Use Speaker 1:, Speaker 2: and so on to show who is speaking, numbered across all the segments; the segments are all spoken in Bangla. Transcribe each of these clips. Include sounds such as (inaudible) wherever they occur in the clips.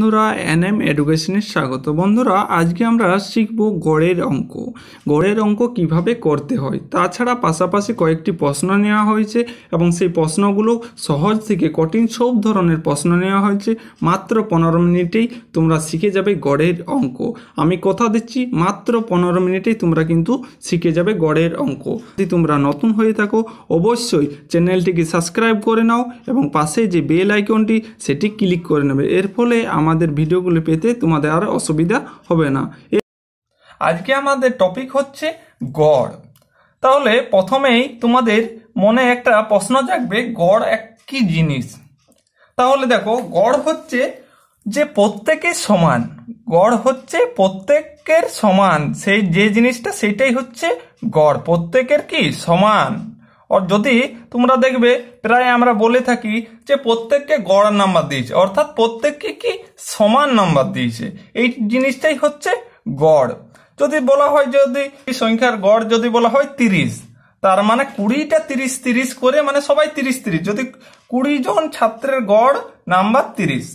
Speaker 1: বন্ধুরা এন এম এডুকেশনে স্বাগত বন্ধুরা আজকে আমরা শিখব গড়ের অঙ্ক গড়ের অঙ্ক কিভাবে করতে হয় তাছাড়া পাশাপাশি কয়েকটি প্রশ্ন নেওয়া হয়েছে এবং সেই প্রশ্নগুলো সহজ থেকে কঠিন সব ধরনের প্রশ্ন নেওয়া হয়েছে মাত্র পনেরো মিনিটেই তোমরা শিখে যাবে গড়ের অঙ্ক আমি কথা দিচ্ছি মাত্র পনেরো মিনিটেই তোমরা কিন্তু শিখে যাবে গড়ের অঙ্ক যদি তোমরা নতুন হয়ে থাকো অবশ্যই চ্যানেলটিকে সাবস্ক্রাইব করে নাও এবং পাশে যে বেল আইকনটি সেটি ক্লিক করে নেবে এর ফলে আমার আমাদের ভিডিওগুলি পেতে তোমাদের আর অসুবিধা হবে না আজকে আমাদের টপিক হচ্ছে গড় তাহলে প্রথমেই তোমাদের মনে একটা প্রশ্ন জাগবে গড় এক কি জিনিস তাহলে দেখো গড় হচ্ছে যে প্রত্যেকের সমান গড় হচ্ছে প্রত্যেকের সমান সেই যে জিনিসটা সেটাই হচ্ছে গড় প্রত্যেকের কি সমান আর যদি তোমরা দেখবে প্রায় আমরা বলে থাকি যে প্রত্যেককে গড় নাম্বার দিয়েছে অর্থাৎ প্রত্যেককে কি সমান নাম্বার দিয়েছে এই জিনিসটাই হচ্ছে গড় যদি বলা হয় যদি সংখ্যার গড় যদি বলা হয় তিরিশ তার মানে কুড়িটা তিরিশ তিরিশ করে মানে সবাই তিরিশ তিরিশ যদি কুড়ি জন ছাত্রের গড় নাম্বার তিরিশ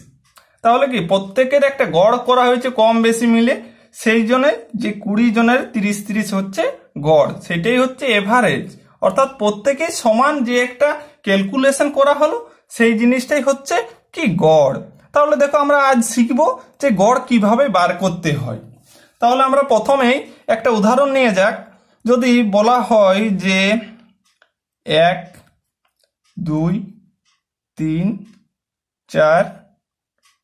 Speaker 1: তাহলে কি প্রত্যেকের একটা গড় করা হয়েছে কম বেশি মিলে সেই জন্য যে কুড়ি জনের তিরিশ তিরিশ হচ্ছে গড় সেটাই হচ্ছে এভারেজ অর্থাৎ প্রত্যেকেই সমান যে একটা ক্যালকুলেশন করা হলো সেই জিনিসটাই হচ্ছে কি গড় তাহলে দেখো আমরা আজ শিখব যে গড় কিভাবে বার করতে হয় তাহলে আমরা প্রথমেই একটা উদাহরণ নিয়ে যাক যদি বলা হয় যে এক দুই তিন চার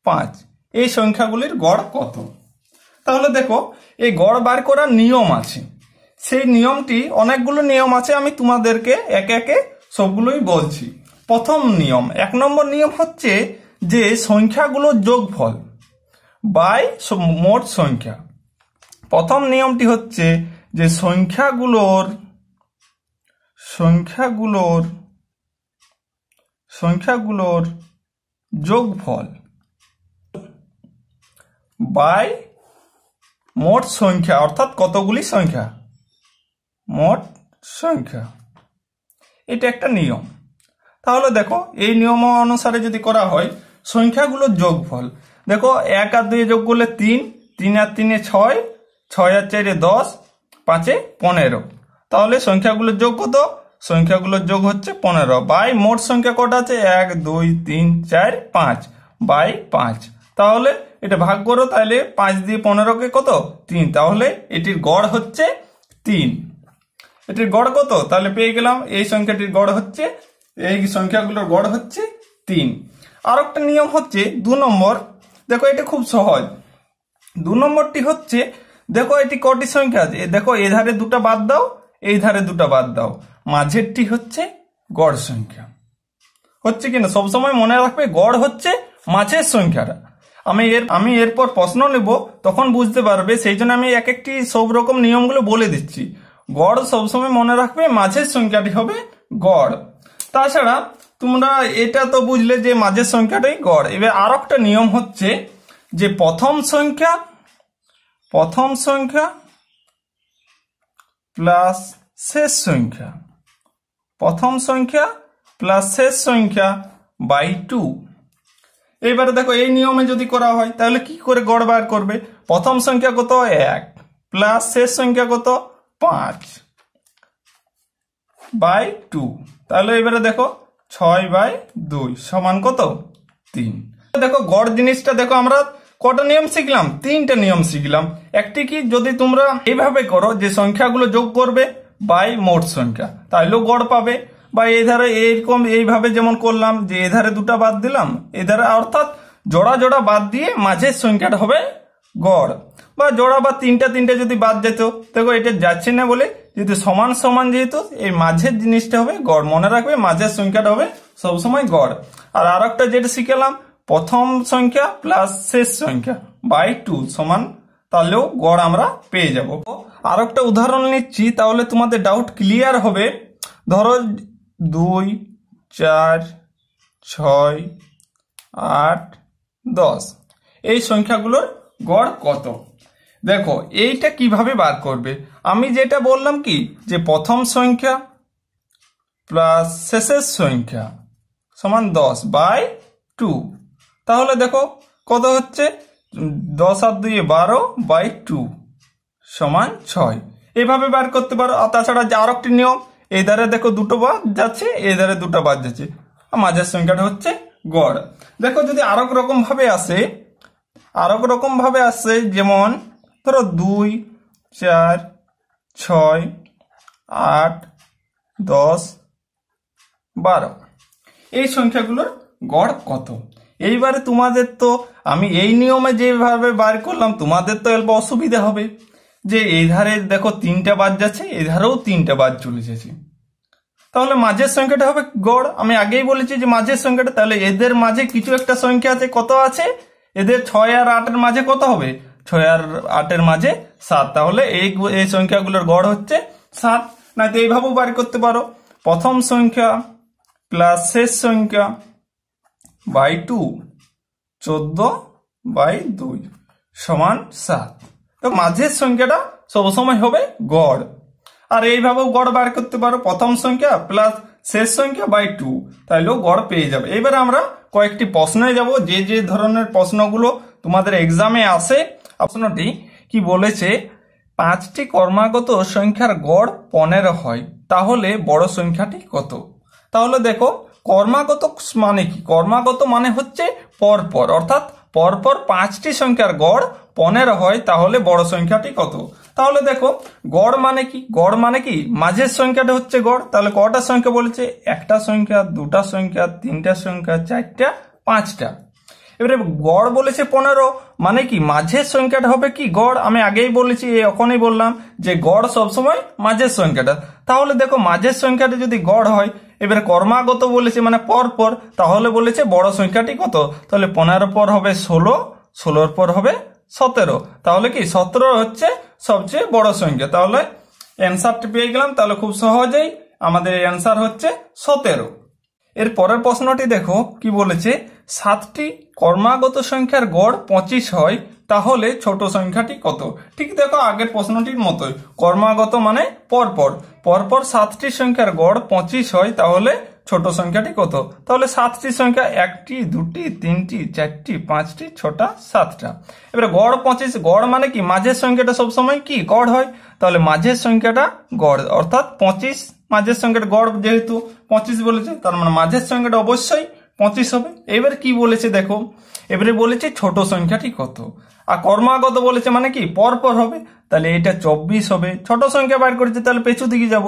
Speaker 1: পাঁচ এই সংখ্যাগুলির গড় কত তাহলে দেখো এই গড় বার করার নিয়ম আছে সেই নিয়মটি অনেকগুলো নিয়ম আছে আমি তোমাদেরকে একে একে সবগুলোই বলছি প্রথম নিয়ম এক নম্বর নিয়ম হচ্ছে যে সংখ্যাগুলোর যোগফল বাই মোট সংখ্যা প্রথম নিয়মটি হচ্ছে যে সংখ্যাগুলোর সংখ্যাগুলোর সংখ্যাগুলোর যোগফল বাই মোট সংখ্যা অর্থাৎ কতগুলি সংখ্যা মোট সংখ্যা এটা একটা নিয়ম তাহলে দেখো এই নিয়ম অনুসারে যদি করা হয় সংখ্যাগুলোর যোগফল দেখো এক আর দুই যোগ করলে তিন তিন আর তিনে ছয় ছয় আর চারে দশ পাঁচে পনেরো তাহলে সংখ্যাগুলোর যোগ কত সংখ্যাগুলোর যোগ হচ্ছে পনেরো বাই মোট সংখ্যা কটা আছে এক দুই তিন চার পাঁচ বাই পাঁচ তাহলে এটা ভাগ করো তাহলে পাঁচ দিয়ে পনেরোকে কত তিন তাহলে এটির গড় হচ্ছে তিন এটির গড় কত তাহলে পেয়ে গেলাম এই সংখ্যাটির গড় হচ্ছে এই সংখ্যাগুলোর গড় হচ্ছে তিন আর একটা নিয়ম হচ্ছে দু নম্বর দেখো এটা খুব সহজ দু নম্বরটি হচ্ছে দেখো এটি কটি সংখ্যা আছে দেখো এ ধারে দুটো বাদ দাও এই ধারে দুটো বাদ দাও মাঝেরটি হচ্ছে গড় সংখ্যা হচ্ছে কিনা সবসময় মনে রাখবে গড় হচ্ছে মাছের সংখ্যাটা আমি এর আমি এরপর প্রশ্ন নেব তখন বুঝতে পারবে সেই জন্য আমি এক একটি সব রকম নিয়মগুলো বলে দিচ্ছি গড় সবসময় মনে রাখবে মাঝের সংখ্যাটি হবে গড় তাছাড়া তোমরা এটা তো বুঝলে যে মাঝের সংখ্যাটাই গড় এবার আর একটা নিয়ম হচ্ছে যে প্রথম সংখ্যা প্রথম সংখ্যা প্লাস শেষ সংখ্যা প্রথম সংখ্যা প্লাস শেষ সংখ্যা বাই টু এবারে দেখো এই নিয়মে যদি করা হয় তাহলে কি করে গড় বার করবে প্রথম সংখ্যা কত এক প্লাস শেষ সংখ্যা কত পাঁচ বাই টু তাহলে এবারে দেখো ছয় বাই দুই সমান কত তিন দেখো গড় জিনিসটা দেখো আমরা কটা নিয়ম শিখলাম তিনটা নিয়ম শিখলাম একটি কি যদি তোমরা এইভাবে করো যে সংখ্যাগুলো যোগ করবে বাই মোট সংখ্যা তাহলেও গড় পাবে বা এই ধারে এইরকম এইভাবে যেমন করলাম যে এধারে দুটা বাদ দিলাম এধারে অর্থাৎ জোড়া জোড়া বাদ দিয়ে মাঝের সংখ্যাটা হবে গড় বা জোড়া বা তিনটা তিনটা যদি বাদ যেত দেখো এটা যাচ্ছে না বলে যেহেতু সমান সমান যেহেতু এই মাঝের জিনিসটা হবে গড় মনে রাখবে মাঝের সংখ্যাটা হবে সবসময় গড় আর আর একটা যেটা শিখেলাম প্রথম সংখ্যা প্লাস শেষ সংখ্যা বাই টু সমান তাহলেও গড় আমরা পেয়ে যাব আর একটা উদাহরণ নিচ্ছি তাহলে তোমাদের ডাউট ক্লিয়ার হবে ধরো দুই চার ছয় আট দশ এই সংখ্যাগুলোর গড় কত দেখো এইটা কিভাবে বার করবে আমি যেটা বললাম কি যে প্রথম সংখ্যা প্লাস শেষের সংখ্যা সমান দশ বাই টু তাহলে দেখো কত হচ্ছে দশ আর দুই বারো বাই টু সমান ছয় এভাবে বার করতে পারো আর তাছাড়া যে আরো একটি নিয়ম এই ধারে দেখো দুটো বাদ যাচ্ছে এই ধারে দুটো বাদ যাচ্ছে মাঝের সংখ্যাটা হচ্ছে গড় দেখো যদি আরো রকম ভাবে আসে আরো রকম ভাবে আসে যেমন ধরো দুই চার ছয় আট দশ বারো এই সংখ্যাগুলোর গড় কত এইবারে তোমাদের তো আমি এই নিয়মে যেভাবে বার করলাম তোমাদের তো অল্প অসুবিধা হবে যে এই ধারে দেখো তিনটা বাদ যাচ্ছে এই ধারেও তিনটা বাদ চলে যাচ্ছে তাহলে মাঝের সংখ্যাটা হবে গড় আমি আগেই বলেছি যে মাঝের সংখ্যাটা তাহলে এদের মাঝে কিছু একটা সংখ্যা আছে কত আছে এদের ছয় আর আটের মাঝে কত হবে ছয় আর আটের মাঝে সাত তাহলে এই এই সংখ্যাগুলোর গড় হচ্ছে সাত না তো এইভাবেও বার করতে পারো প্রথম সংখ্যা প্লাস শেষ সংখ্যা বাই টু চোদ্দ বাই দুই সমান সাত তো মাঝের সংখ্যাটা সবসময় হবে গড় আর এইভাবেও গড় বার করতে পারো প্রথম সংখ্যা প্লাস শেষ সংখ্যা বাই টু তাইলেও গড় পেয়ে যাবে এবার আমরা কয়েকটি প্রশ্নে যাব যে যে ধরনের প্রশ্নগুলো তোমাদের এক্সামে আসে প্রশ্নটি কি বলেছে পাঁচটি কর্মাগত সংখ্যার গড় পনেরো হয় তাহলে বড় সংখ্যাটি কত তাহলে দেখো কর্মাগত মানে কি কর্মাগত মানে হচ্ছে পরপর অর্থাৎ পরপর পাঁচটি সংখ্যার গড় পনেরো হয় তাহলে বড় সংখ্যাটি কত তাহলে দেখো গড় মানে কি গড় মানে কি মাঝের সংখ্যাটা হচ্ছে গড় তাহলে কটা সংখ্যা বলেছে একটা সংখ্যা দুটা সংখ্যা তিনটা সংখ্যা চারটা পাঁচটা এবারে গড় বলেছে পনেরো মানে কি মাঝের সংখ্যাটা হবে কি গড় আমি আগেই বলেছি এখনই বললাম যে গড় সবসময় মাঝের সংখ্যাটা তাহলে দেখো মাঝের সংখ্যাটা যদি গড় হয় এবারে কর্মাগত বলেছে মানে পর পর তাহলে বলেছে বড় সংখ্যাটি কত তাহলে পনেরো পর হবে ষোলো ষোলোর পর হবে সতেরো তাহলে কি সতেরো হচ্ছে সবচেয়ে বড় সংখ্যা তাহলে অ্যান্সারটি পেয়ে গেলাম তাহলে খুব সহজেই আমাদের অ্যান্সার হচ্ছে সতেরো এর পরের প্রশ্নটি দেখো কি বলেছে সাতটি কর্মাগত সংখ্যার গড় পঁচিশ হয় তাহলে ছোট সংখ্যাটি কত ঠিক দেখো আগের প্রশ্নটির মতোই কর্মাগত মানে পরপর পরপর সাতটি সংখ্যার গড় পঁচিশ হয় তাহলে ছোট সংখ্যাটি কত তাহলে সাতটি সংখ্যা একটি দুটি তিনটি চারটি পাঁচটি ছটা সাতটা এবারে গড় পঁচিশ গড় মানে কি মাঝের সংখ্যাটা সবসময় কি গড় হয় তাহলে মাঝের সংখ্যাটা গড় অর্থাৎ পঁচিশ মাঝের সংখ্যাটা গড় যেহেতু পঁচিশ বলেছে তার মানে মাঝের সংখ্যাটা অবশ্যই পঁচিশ হবে এবার কি বলেছে দেখো এবারে বলেছে ছোট সংখ্যাটি কত আর কর্মাগত বলেছে মানে কি পরপর হবে তাহলে এটা চব্বিশ হবে ছোট সংখ্যা বার করেছে তাহলে পেছু দিকে যাব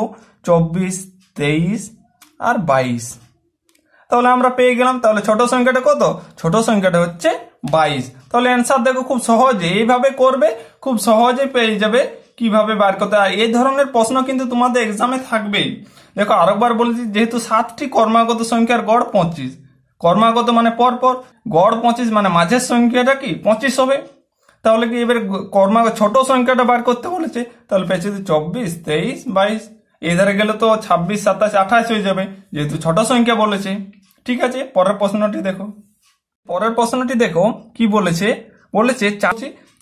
Speaker 1: চব্বিশ তেইশ আর বাইশ তাহলে আমরা পেয়ে গেলাম তাহলে ছোট সংখ্যাটা কত ছোট সংখ্যাটা হচ্ছে বাইশ তাহলে অ্যান্সার দেখো খুব সহজে এইভাবে করবে খুব সহজে পেয়ে যাবে কিভাবে বার করতে এই ধরনের প্রশ্ন কিন্তু তোমাদের এক্সামে থাকবেই দেখো আরেকবার বলেছি যেহেতু সাতটি কর্মাগত সংখ্যার গড় পঁচিশ কর্মাগত মানে পরপর গড় পঁচিশ মানে মাঝের সংখ্যাটা কি পঁচিশ হবে তাহলে কি এবার কর্মাগত ছোট সংখ্যাটা বার করতে বলেছে তাহলে পেয়েছে চব্বিশ তেইশ বাইশ এধারে গেলে তো ছাব্বিশ সাতাশ আঠাশ হয়ে যাবে যেহেতু ছোট সংখ্যা বলেছে ঠিক আছে পরের প্রশ্নটি দেখো পরের প্রশ্নটি দেখো কি বলেছে বলেছে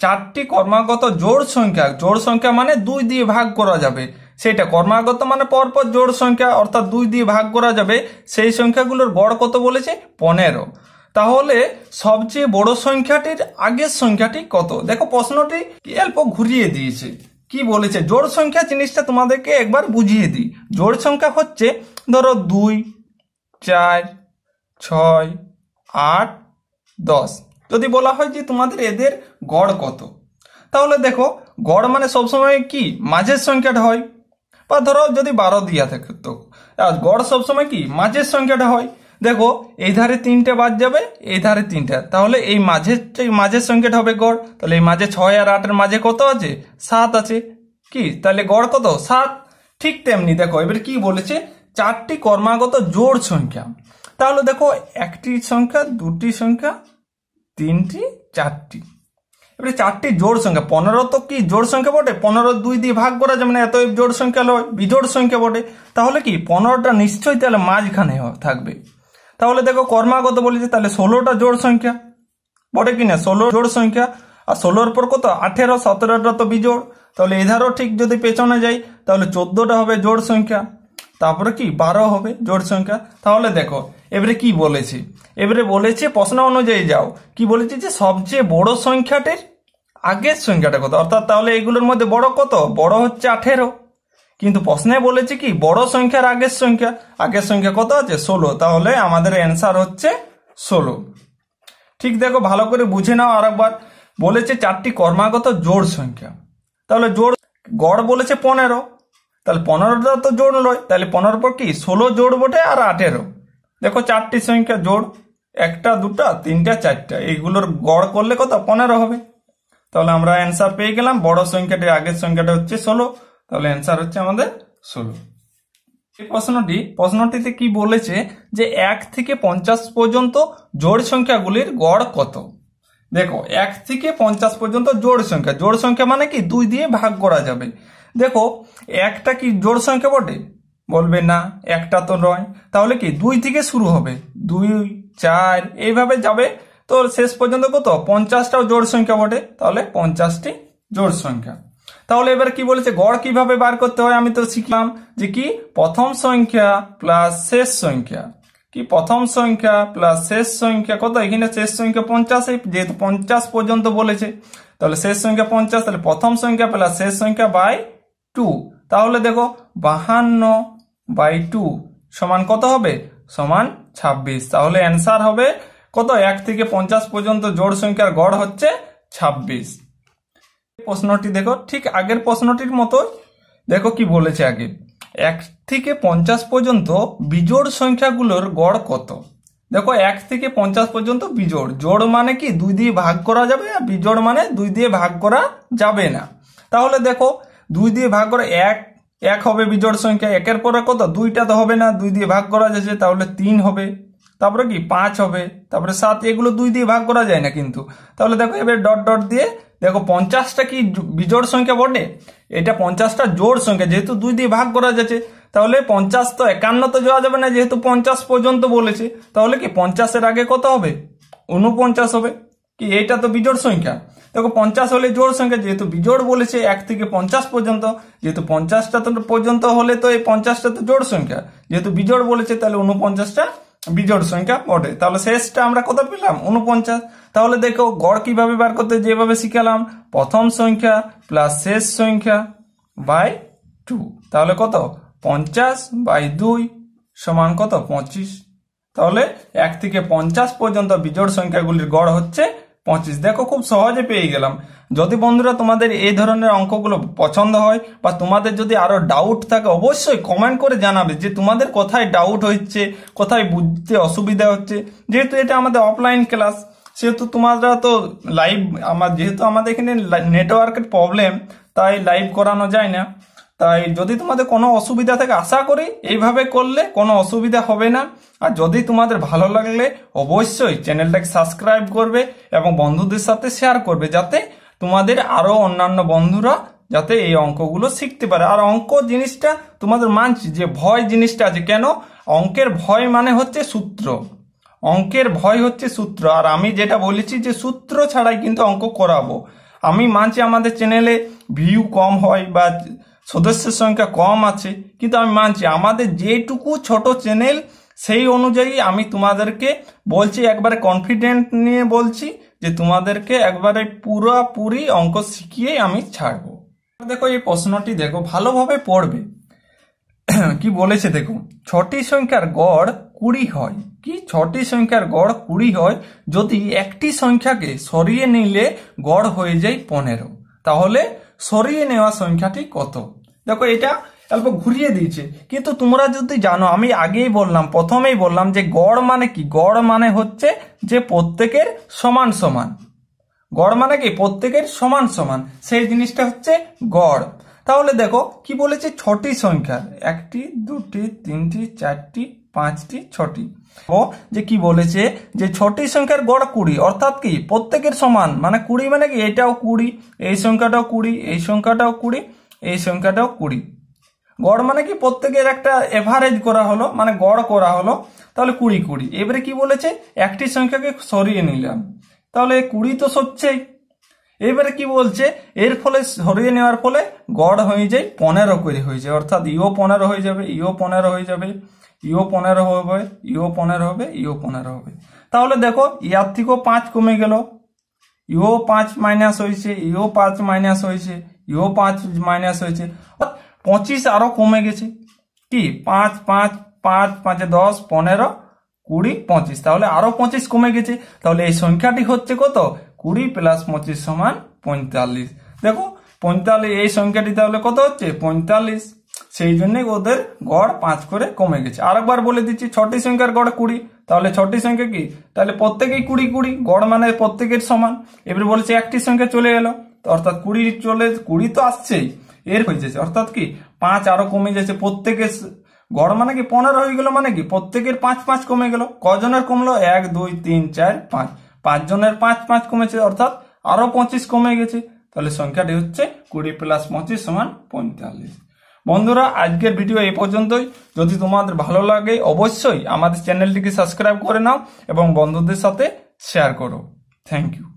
Speaker 1: চারটি কর্মাগত জোড় সংখ্যা জোড় সংখ্যা মানে দুই দিয়ে ভাগ করা যাবে সেটা কর্মাগত মানে পরপর জোড় সংখ্যা অর্থাৎ দুই দিয়ে ভাগ করা যাবে সেই সংখ্যাগুলোর গড় কত বলেছে পনেরো তাহলে সবচেয়ে বড় সংখ্যাটির আগের সংখ্যাটি কত দেখো প্রশ্নটি অল্প ঘুরিয়ে দিয়েছে কি বলেছে জোড় সংখ্যা জিনিসটা তোমাদেরকে একবার বুঝিয়ে দিই জোড় সংখ্যা হচ্ছে ধরো দুই চার ছয় আট দশ যদি বলা হয় যে তোমাদের এদের গড় কত তাহলে দেখো গড় মানে সবসময় কি মাঝের সংখ্যাটা হয় বা ধরো যদি বারো দিয়া থাকে তো গড় সবসময় কি মাঝের সংখ্যাটা হয় দেখো এই ধারে তিনটে বাদ যাবে এই ধারে তিনটে তাহলে এই মাঝের মাঝের সংখ্যাটা হবে গড় তাহলে এই মাঝে ছয় আর আটের মাঝে কত আছে সাত আছে কি তাহলে গড় কত সাত ঠিক তেমনি দেখো এবার কি বলেছে চারটি কর্মাগত জোড় সংখ্যা তাহলে দেখো একটি সংখ্যা দুটি সংখ্যা তিনটি চারটি এবারে চারটি জোড় সংখ্যা পনেরো তো কি জোড় সংখ্যা বটে পনেরো দুই দিয়ে ভাগ করা যাবে না এত জোড় সংখ্যা হলো বিজোড় সংখ্যা বটে তাহলে কি পনেরোটা নিশ্চয়ই তাহলে মাঝখানে থাকবে তাহলে দেখো কর্মাগত বলেছে তাহলে ষোলোটা জোড় সংখ্যা বটে কি না ষোলো জোড় সংখ্যা আর ষোলোর পর কত আঠেরো সতেরোটা তো বিজোড় তাহলে এধারও ঠিক যদি পেছনে যাই তাহলে চোদ্দোটা হবে জোড় সংখ্যা তারপরে কি বারো হবে জোড় সংখ্যা তাহলে দেখো এবারে কি বলেছে এবারে বলেছে প্রশ্ন অনুযায়ী যাও কি বলেছে যে সবচেয়ে বড় সংখ্যাটির আগের সংখ্যাটা কত অর্থাৎ তাহলে এগুলোর মধ্যে বড় কত বড় হচ্ছে আঠেরো কিন্তু প্রশ্নে বলেছে কি বড় সংখ্যার আগের সংখ্যা আগের সংখ্যা কত আছে ষোলো তাহলে আমাদের অ্যান্সার হচ্ছে ষোলো ঠিক দেখো ভালো করে বুঝে নাও আরেকবার বলেছে চারটি কর্মাগত জোড় সংখ্যা তাহলে জোড় গড় বলেছে পনেরো তাহলে পনেরোটা তো জোড় নয় তাহলে পনেরো পর কি ষোলো জোড় বটে আর আঠেরো দেখো চারটি সংখ্যা জোড় একটা দুটা তিনটা চারটা এইগুলোর গড় করলে কত পনেরো হবে তাহলে আমরা অ্যান্সার পেয়ে গেলাম বড় সংখ্যাটির আগের সংখ্যাটা হচ্ছে ষোলো তাহলে অ্যান্সার হচ্ছে আমাদের ষোলো এই প্রশ্নটি প্রশ্নটিতে কি বলেছে যে এক থেকে পঞ্চাশ পর্যন্ত জোড় সংখ্যাগুলির গড় কত দেখো এক থেকে পঞ্চাশ পর্যন্ত জোড় সংখ্যা জোড় সংখ্যা মানে কি দুই দিয়ে ভাগ করা যাবে দেখো একটা কি জোড় সংখ্যা বটে বলবে না একটা তো নয় তাহলে কি দুই থেকে শুরু হবে দুই চার এইভাবে যাবে তো শেষ পর্যন্ত কত পঞ্চাশটাও জোড় সংখ্যা বটে তাহলে পঞ্চাশটি জোড় সংখ্যা তাহলে এবার কি বলেছে গড় কিভাবে বার করতে হয় আমি তো শিখলাম যে কি প্রথম সংখ্যা প্লাস শেষ সংখ্যা কি প্রথম সংখ্যা প্লাস শেষ সংখ্যা কত এখানে শেষ সংখ্যা পঞ্চাশ যেহেতু পঞ্চাশ পর্যন্ত বলেছে তাহলে শেষ সংখ্যা পঞ্চাশ তাহলে প্রথম সংখ্যা প্লাস শেষ সংখ্যা বাই টু তাহলে দেখো বাহান্ন বাই টু সমান কত হবে সমান ছাব্বিশ তাহলে অ্যান্সার হবে কত এক থেকে পঞ্চাশ পর্যন্ত জোড় সংখ্যার গড় হচ্ছে ছাব্বিশ প্রশ্নটি দেখো ঠিক আগের প্রশ্নটির মতো দেখো কি বলেছে আগে এক থেকে পঞ্চাশ পর্যন্ত বিজোড় সংখ্যাগুলোর গড় কত দেখো এক থেকে পঞ্চাশ পর্যন্ত বিজোড় জোড় মানে কি দুই দিয়ে ভাগ করা যাবে আর বিজোড় মানে দুই দিয়ে ভাগ করা যাবে না তাহলে দেখো দুই দিয়ে ভাগ করে এক এক হবে বিজোড় সংখ্যা একের পরে কত দুইটা তো হবে না দুই দিয়ে ভাগ করা যাচ্ছে তাহলে তিন হবে তারপরে কি পাঁচ হবে তারপরে সাত এগুলো দুই দিয়ে ভাগ করা যায় না কিন্তু তাহলে দেখো এবার ডট ডট দিয়ে দেখো পঞ্চাশটা কি বিজোড় সংখ্যা বটে এটা পঞ্চাশটা জোর সংখ্যা যেহেতু দুই দিয়ে ভাগ করা যাচ্ছে তাহলে পঞ্চাশ তো একান্ন তো যাওয়া যাবে না যেহেতু পঞ্চাশ পর্যন্ত বলেছে তাহলে কি পঞ্চাশের আগে কত হবে উনপঞ্চাশ হবে কি এইটা তো বিজোড় সংখ্যা দেখো পঞ্চাশ হলে জোর সংখ্যা যেহেতু বিজোড় বলেছে এক থেকে পঞ্চাশ পর্যন্ত যেহেতু পঞ্চাশটা তো পর্যন্ত হলে তো এই পঞ্চাশটা তো জোর সংখ্যা যেহেতু বিজোড় বলেছে তাহলে উনপঞ্চাশটা বিজোড় সংখ্যা বটে তাহলে শেষটা আমরা কত পেলাম উনপঞ্চাশ তাহলে দেখো গড় কিভাবে বার করতে যেভাবে শিখালাম প্রথম সংখ্যা প্লাস শেষ সংখ্যা বাই টু তাহলে কত পঞ্চাশ বাই দুই সমান কত পঁচিশ তাহলে এক থেকে পঞ্চাশ পর্যন্ত বিজোড় সংখ্যাগুলির গড় হচ্ছে পঁচিশ দেখো খুব সহজে পেয়ে গেলাম যদি বন্ধুরা তোমাদের এই ধরনের অঙ্কগুলো পছন্দ হয় বা তোমাদের যদি আরও ডাউট থাকে অবশ্যই কমেন্ট করে জানাবে যে তোমাদের কোথায় ডাউট হচ্ছে কোথায় বুঝতে অসুবিধা হচ্ছে যেহেতু এটা আমাদের অফলাইন ক্লাস সেহেতু তোমরা তো লাইভ আমার যেহেতু আমাদের এখানে নেটওয়ার্কের প্রবলেম তাই লাইভ করানো যায় না তাই যদি তোমাদের কোনো অসুবিধা থাকে আশা করি এইভাবে করলে কোনো অসুবিধা হবে না আর যদি তোমাদের ভালো লাগলে অবশ্যই চ্যানেলটাকে সাবস্ক্রাইব করবে এবং বন্ধুদের সাথে শেয়ার করবে যাতে তোমাদের আরও অন্যান্য বন্ধুরা যাতে এই অঙ্কগুলো শিখতে পারে আর অঙ্ক জিনিসটা তোমাদের মানছি যে ভয় জিনিসটা আছে কেন অঙ্কের ভয় মানে হচ্ছে সূত্র অঙ্কের ভয় হচ্ছে সূত্র আর আমি যেটা বলেছি যে সূত্র ছাড়াই কিন্তু অঙ্ক করাবো আমি মানছি আমাদের চ্যানেলে ভিউ কম হয় বা সদস্যের সংখ্যা কম আছে কিন্তু আমি মানছি আমাদের যেটুকু ছোট চ্যানেল সেই অনুযায়ী আমি তোমাদেরকে বলছি একবারে কনফিডেন্ট নিয়ে বলছি যে তোমাদেরকে একবারে পুরোপুরি অঙ্ক শিখিয়ে আমি ছাড়ব দেখো এই প্রশ্নটি দেখো ভালোভাবে পড়বে (clears throat) কি বলেছে দেখো ছটি সংখ্যার গড় কুড়ি হয় কি ছটি সংখ্যার গড় কুড়ি হয় যদি একটি সংখ্যাকে সরিয়ে নিলে গড় হয়ে যায় পনেরো তাহলে সরিয়ে নেওয়া সংখ্যাটি কত দেখো এটা অল্প ঘুরিয়ে দিয়েছে কিন্তু তোমরা যদি জানো আমি আগেই বললাম প্রথমেই বললাম যে গড় মানে কি গড় মানে হচ্ছে যে প্রত্যেকের সমান সমান গড় মানে কি প্রত্যেকের সমান সমান সেই জিনিসটা হচ্ছে গড় তাহলে দেখো কি বলেছে ছটি সংখ্যা একটি দুটি তিনটি চারটি পাঁচটি ছটি যে কি বলেছে যে ছটি সংখ্যার গড় কুড়ি অর্থাৎ কি প্রত্যেকের সমান মানে কুড়ি মানে কি এটাও কুড়ি এই সংখ্যাটাও কুড়ি এই সংখ্যাটাও কুড়ি এই সংখ্যাটাও কুড়ি গড় মানে কি প্রত্যেকের একটা এভারেজ করা হলো মানে গড় করা হলো তাহলে কুড়ি কুড়ি এবারে কি বলেছে একটি সংখ্যাকে সরিয়ে নিলাম তাহলে কুড়ি তো সচ্ছেই এবারে কি বলছে এর ফলে সরিয়ে নেওয়ার ফলে গড় হয়ে যায় পনেরো করে হয়ে যায় অর্থাৎ ইও পনেরো হয়ে যাবে ইও পনেরো হয়ে যাবে ইও পনেরো হবে ইও পনেরো হবে ইও পনেরো হবে তাহলে দেখো ইয়ার থেকেও পাঁচ কমে গেল ইও পাঁচ মাইনাস হয়েছে ইও পাঁচ মাইনাস হয়েছে ইও পাঁচ মাইনাস হয়েছে পঁচিশ আরও কমে গেছে কি পাঁচ পাঁচ পাঁচ পাঁচে দশ পনেরো কুড়ি পঁচিশ তাহলে আরও পঁচিশ কমে গেছে তাহলে এই সংখ্যাটি হচ্ছে কত কুড়ি প্লাস পঁচিশ সমান পঁয়তাল্লিশ দেখো পঁয়তাল্লিশ এই সংখ্যাটি তাহলে কত হচ্ছে পঁয়তাল্লিশ সেই জন্যই ওদের গড় পাঁচ করে কমে গেছে আরেকবার বলে দিচ্ছি ছটি সংখ্যার গড় কুড়ি তাহলে ছটি সংখ্যা কি তাহলে প্রত্যেকেই কুড়ি কুড়ি গড় মানে প্রত্যেকের সমান এবার বলেছে একটি সংখ্যা চলে গেল অর্থাৎ কুড়ি চলে কুড়ি তো আসছেই এর হয়ে যাচ্ছে অর্থাৎ কি পাঁচ আরো কমে যাচ্ছে প্রত্যেকের গড় মানে কি পনেরো হয়ে গেল মানে কি প্রত্যেকের পাঁচ পাঁচ কমে গেল কজনের কমলো এক দুই তিন চার পাঁচ পাঁচজনের পাঁচ পাঁচ কমেছে অর্থাৎ আরো পঁচিশ কমে গেছে তাহলে সংখ্যাটি হচ্ছে কুড়ি প্লাস পঁচিশ সমান পঁয়তাল্লিশ বন্ধুরা আজকের ভিডিও এ পর্যন্তই যদি তোমাদের ভালো লাগে অবশ্যই আমাদের চ্যানেলটিকে সাবস্ক্রাইব করে নাও এবং বন্ধুদের সাথে শেয়ার করো থ্যাংক ইউ